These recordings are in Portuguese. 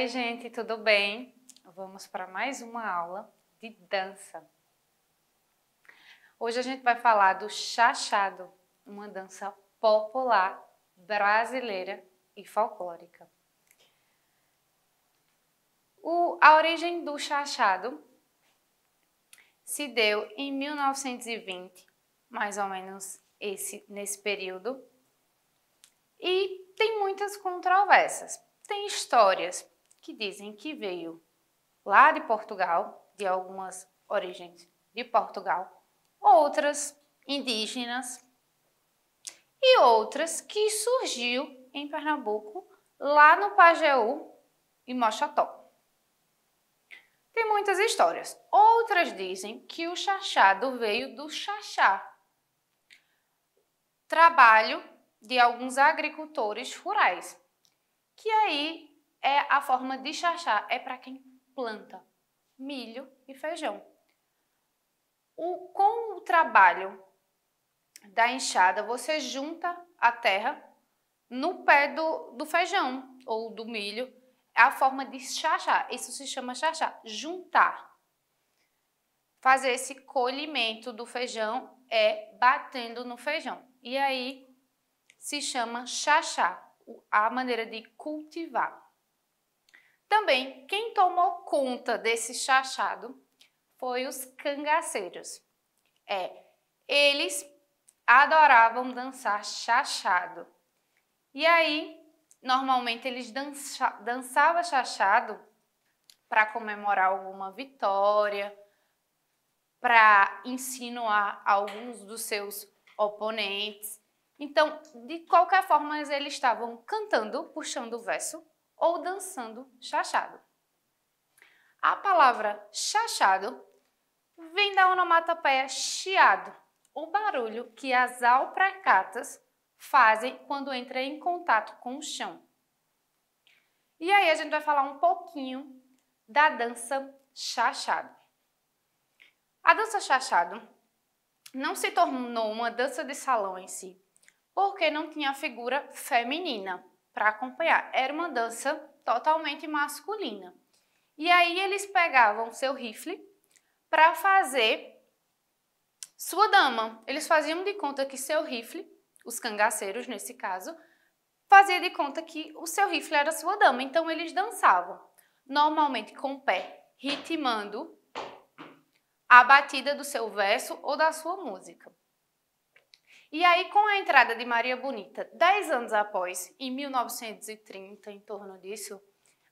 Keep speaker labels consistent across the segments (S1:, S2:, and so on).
S1: Oi, gente, tudo bem? Vamos para mais uma aula de dança. Hoje a gente vai falar do chachado, uma dança popular brasileira e folclórica. O, a origem do chachado se deu em 1920, mais ou menos esse, nesse período, e tem muitas controvérsias. Tem histórias, que dizem que veio lá de Portugal, de algumas origens de Portugal, outras indígenas e outras que surgiu em Pernambuco, lá no Pajeú e Moxotó. Tem muitas histórias. Outras dizem que o chachado veio do chachá, trabalho de alguns agricultores rurais, que aí é a forma de chachá, é para quem planta milho e feijão. O, com o trabalho da enxada, você junta a terra no pé do, do feijão ou do milho. É a forma de chachá, isso se chama chachá, juntar. Fazer esse colhimento do feijão é batendo no feijão. E aí se chama chachá, a maneira de cultivar. Também, quem tomou conta desse chachado foi os cangaceiros. É, eles adoravam dançar chachado. E aí, normalmente eles dança, dançavam chachado para comemorar alguma vitória, para insinuar alguns dos seus oponentes. Então, de qualquer forma, eles estavam cantando, puxando o verso, ou dançando chachado. A palavra chachado vem da onomatopeia chiado, o barulho que as alpracatas fazem quando entram em contato com o chão. E aí a gente vai falar um pouquinho da dança chachado. A dança chachado não se tornou uma dança de salão em si, porque não tinha figura feminina para acompanhar. Era uma dança totalmente masculina. E aí eles pegavam seu rifle para fazer sua dama. Eles faziam de conta que seu rifle, os cangaceiros nesse caso, fazia de conta que o seu rifle era sua dama. Então eles dançavam, normalmente com o pé, ritmando a batida do seu verso ou da sua música. E aí, com a entrada de Maria Bonita, 10 anos após, em 1930, em torno disso,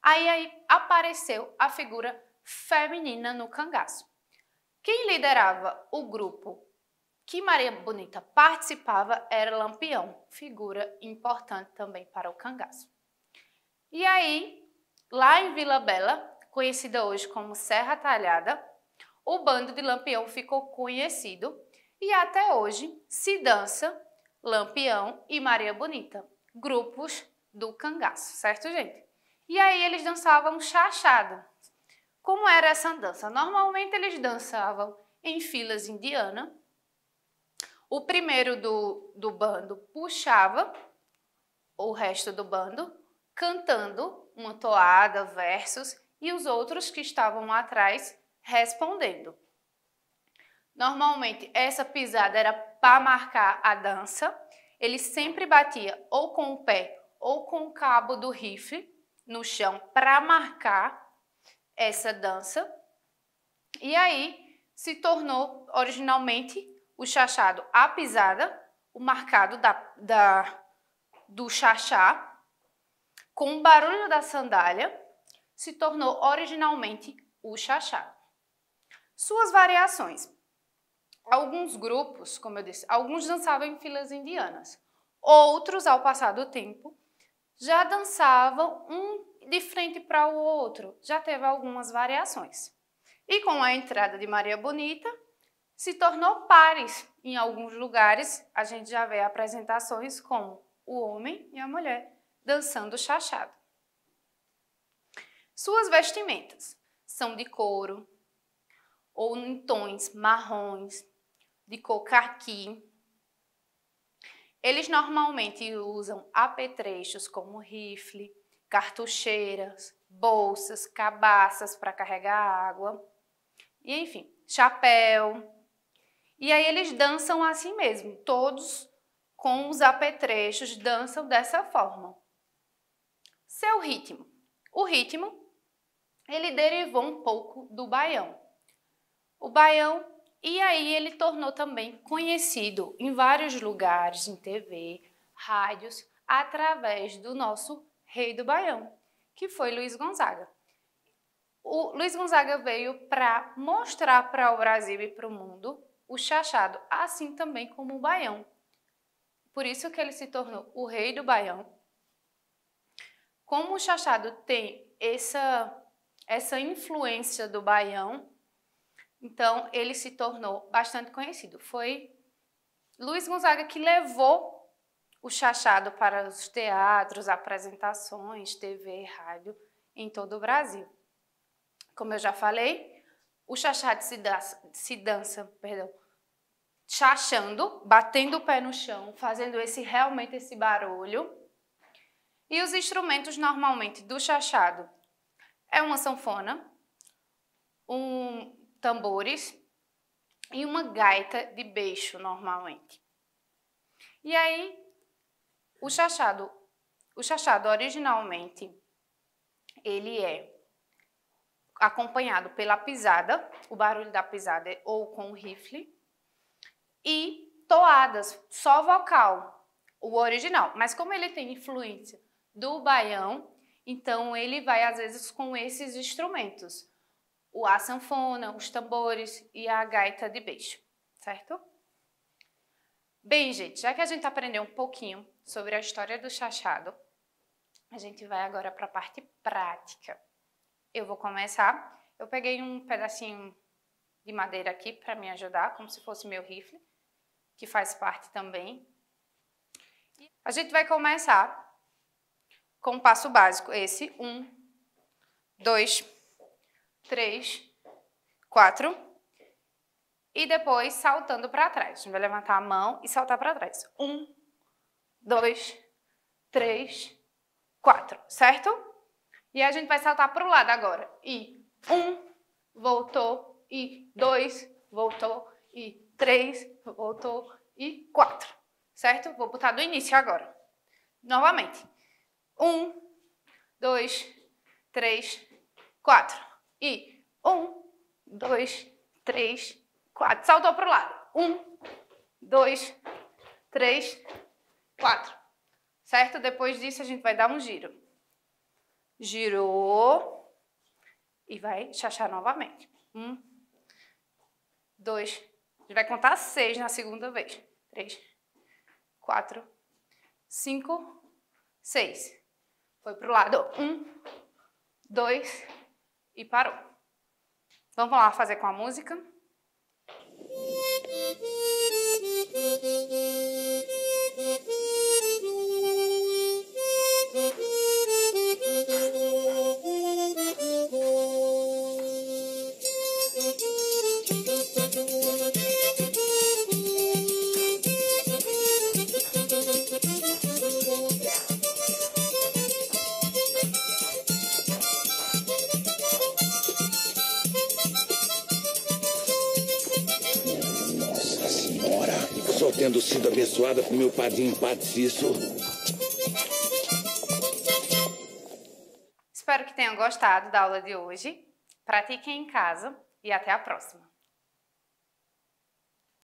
S1: aí, aí apareceu a figura feminina no cangaço. Quem liderava o grupo que Maria Bonita participava era Lampião, figura importante também para o cangaço. E aí, lá em Vila Bela, conhecida hoje como Serra Talhada, o bando de Lampião ficou conhecido e até hoje se dança Lampião e Maria Bonita, grupos do cangaço, certo, gente? E aí eles dançavam chachada. Como era essa dança? Normalmente eles dançavam em filas indiana. O primeiro do, do bando puxava o resto do bando, cantando uma toada, versos, e os outros que estavam atrás respondendo. Normalmente, essa pisada era para marcar a dança. Ele sempre batia ou com o pé ou com o cabo do rifle no chão para marcar essa dança. E aí se tornou originalmente o chachado a pisada, o marcado da, da do chachá, com o barulho da sandália, se tornou originalmente o chachá. Suas variações alguns grupos, como eu disse, alguns dançavam em filas indianas. Outros, ao passar do tempo, já dançavam um de frente para o outro. Já teve algumas variações. E com a entrada de Maria Bonita, se tornou pares. Em alguns lugares, a gente já vê apresentações como o homem e a mulher dançando chachado. Suas vestimentas são de couro ou em tons marrons, de aqui. Eles normalmente usam apetrechos como rifle, cartucheiras, bolsas, cabaças para carregar água, e enfim, chapéu. E aí eles dançam assim mesmo, todos com os apetrechos dançam dessa forma. Seu ritmo. O ritmo, ele derivou um pouco do baião. O baião e aí ele tornou também conhecido em vários lugares, em TV, rádios, através do nosso rei do Baião, que foi Luiz Gonzaga. O Luiz Gonzaga veio para mostrar para o Brasil e para o mundo o chachado, assim também como o baião. Por isso que ele se tornou o rei do baião. Como o chachado tem essa essa influência do baião, então, ele se tornou bastante conhecido. Foi Luiz Gonzaga que levou o chachado para os teatros, apresentações, TV, rádio em todo o Brasil. Como eu já falei, o chachado se dança, se dança perdão, chachando, batendo o pé no chão, fazendo esse realmente esse barulho. E os instrumentos normalmente do chachado é uma sanfona, um, tambores e uma gaita de beixo, normalmente. E aí, o chachado, o chachado originalmente, ele é acompanhado pela pisada, o barulho da pisada é ou com o rifle, e toadas, só vocal, o original. Mas como ele tem influência do baião, então ele vai às vezes com esses instrumentos o a sanfona, os tambores e a gaita de beijo, certo? Bem, gente, já que a gente aprendeu um pouquinho sobre a história do chachado, a gente vai agora para a parte prática. Eu vou começar. Eu peguei um pedacinho de madeira aqui para me ajudar, como se fosse meu rifle, que faz parte também. A gente vai começar com o passo básico, esse, um, dois, três, quatro. E depois saltando para trás. A gente vai levantar a mão e saltar para trás. Um, dois, três, quatro, certo? E a gente vai saltar para o lado agora. E um, voltou, e dois, voltou, e três, voltou, e quatro, certo? Vou botar do início agora. Novamente. Um, dois, três, quatro. E um, dois, três, quatro. Saltou para o lado. Um, dois, três, quatro. Certo? Depois disso, a gente vai dar um giro. Girou. E vai chachar novamente. Um, dois. A gente vai contar seis na segunda vez. Três, quatro, cinco, seis. Foi para o lado. Um, dois, três e parou. Vamos lá fazer com a música. tendo sido abençoada com meu padrinho Patricio. Espero que tenham gostado da aula de hoje. Pratiquem em casa e até a próxima.